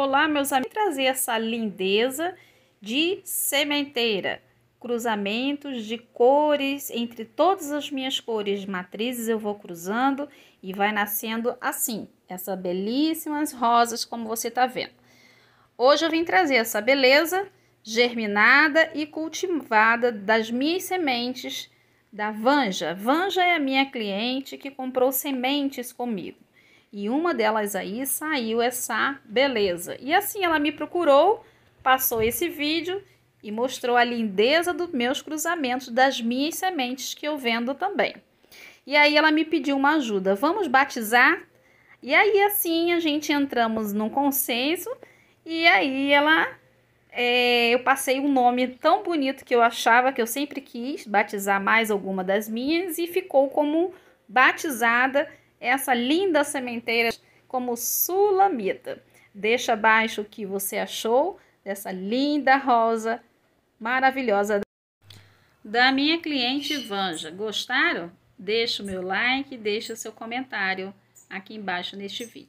Olá, meus amigos. trazer essa lindeza de sementeira, cruzamentos de cores entre todas as minhas cores matrizes eu vou cruzando e vai nascendo assim, essas belíssimas rosas como você está vendo. Hoje eu vim trazer essa beleza germinada e cultivada das minhas sementes da Vanja. Vanja é a minha cliente que comprou sementes comigo. E uma delas aí saiu essa beleza. E assim ela me procurou, passou esse vídeo e mostrou a lindeza dos meus cruzamentos das minhas sementes que eu vendo também. E aí ela me pediu uma ajuda. Vamos batizar? E aí assim a gente entramos num consenso e aí ela é, eu passei um nome tão bonito que eu achava que eu sempre quis batizar mais alguma das minhas e ficou como batizada essa linda sementeira como sulamita. Deixa abaixo o que você achou dessa linda rosa maravilhosa da minha cliente Vanja. Gostaram? Deixe o meu like, deixe o seu comentário aqui embaixo neste vídeo.